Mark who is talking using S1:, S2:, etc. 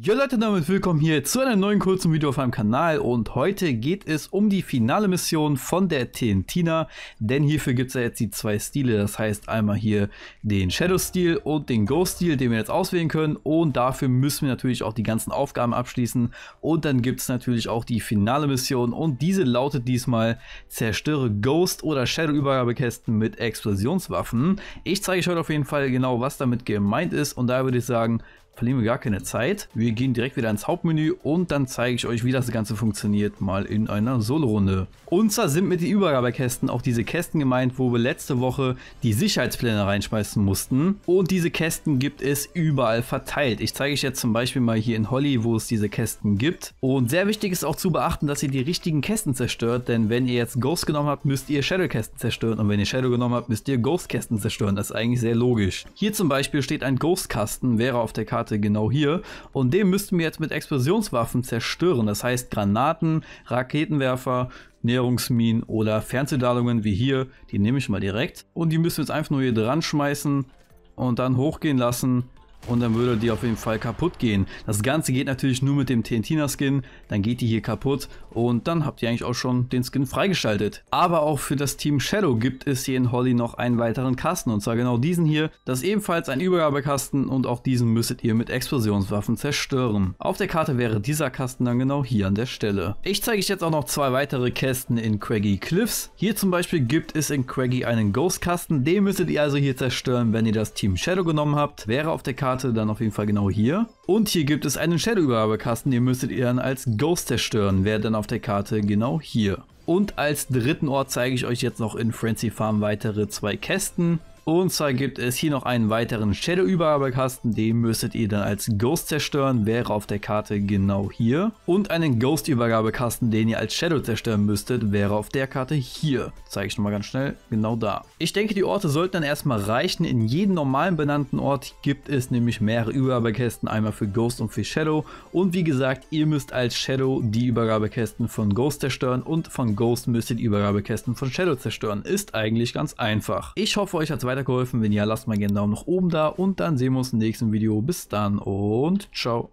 S1: Jo Leute, damit willkommen hier zu einem neuen kurzen Video auf meinem Kanal und heute geht es um die finale Mission von der Tentina, denn hierfür gibt es ja jetzt die zwei Stile, das heißt einmal hier den Shadow-Stil und den Ghost-Stil, den wir jetzt auswählen können und dafür müssen wir natürlich auch die ganzen Aufgaben abschließen und dann gibt es natürlich auch die finale Mission und diese lautet diesmal zerstöre Ghost oder Shadow-Übergabekästen mit Explosionswaffen. Ich zeige euch heute auf jeden Fall genau, was damit gemeint ist und da würde ich sagen, verlieren wir gar keine Zeit. Wir gehen direkt wieder ins Hauptmenü und dann zeige ich euch, wie das Ganze funktioniert, mal in einer Solo-Runde. Und zwar sind mit den Übergabekästen auch diese Kästen gemeint, wo wir letzte Woche die Sicherheitspläne reinschmeißen mussten. Und diese Kästen gibt es überall verteilt. Ich zeige euch jetzt zum Beispiel mal hier in Holly, wo es diese Kästen gibt. Und sehr wichtig ist auch zu beachten, dass ihr die richtigen Kästen zerstört, denn wenn ihr jetzt Ghost genommen habt, müsst ihr Shadow-Kästen zerstören. Und wenn ihr Shadow genommen habt, müsst ihr Ghost-Kästen zerstören. Das ist eigentlich sehr logisch. Hier zum Beispiel steht ein Ghost-Kasten, wäre auf der Karte Karte genau hier. Und den müssten wir jetzt mit Explosionswaffen zerstören. Das heißt Granaten, Raketenwerfer, Nährungsminen oder Fernsehladungen wie hier. Die nehme ich mal direkt. Und die müssen wir jetzt einfach nur hier dran schmeißen und dann hochgehen lassen. Und dann würde die auf jeden Fall kaputt gehen. Das Ganze geht natürlich nur mit dem Tentina-Skin. Dann geht die hier kaputt. Und dann habt ihr eigentlich auch schon den Skin freigeschaltet. Aber auch für das Team Shadow gibt es hier in Holly noch einen weiteren Kasten. Und zwar genau diesen hier. Das ist ebenfalls ein Übergabekasten. Und auch diesen müsstet ihr mit Explosionswaffen zerstören. Auf der Karte wäre dieser Kasten dann genau hier an der Stelle. Ich zeige euch jetzt auch noch zwei weitere Kästen in Craggy Cliffs. Hier zum Beispiel gibt es in Craggy einen Ghost-Kasten. Den müsstet ihr also hier zerstören, wenn ihr das Team Shadow genommen habt. Wäre auf der Karte Karte dann auf jeden Fall genau hier. Und hier gibt es einen Shadow-Übergabekasten, den müsstet ihr dann als Ghost zerstören, wäre dann auf der Karte genau hier. Und als dritten Ort zeige ich euch jetzt noch in Frenzy Farm weitere zwei Kästen. Und zwar gibt es hier noch einen weiteren Shadow-Übergabekasten, den müsstet ihr dann als Ghost zerstören, wäre auf der Karte genau hier. Und einen Ghost-Übergabekasten, den ihr als Shadow zerstören müsstet, wäre auf der Karte hier. Zeige ich nochmal ganz schnell, genau da. Ich denke, die Orte sollten dann erstmal reichen. In jedem normalen benannten Ort gibt es nämlich mehrere Übergabekästen, einmal für Ghost und für Shadow. Und wie gesagt, ihr müsst als Shadow die Übergabekästen von Ghost zerstören und von Ghost müsst ihr die Übergabekästen von Shadow zerstören. Ist eigentlich ganz einfach. Ich hoffe, euch hat es weitergeholfen? Wenn ja, lasst mal gerne einen Daumen nach oben da und dann sehen wir uns im nächsten Video. Bis dann und ciao.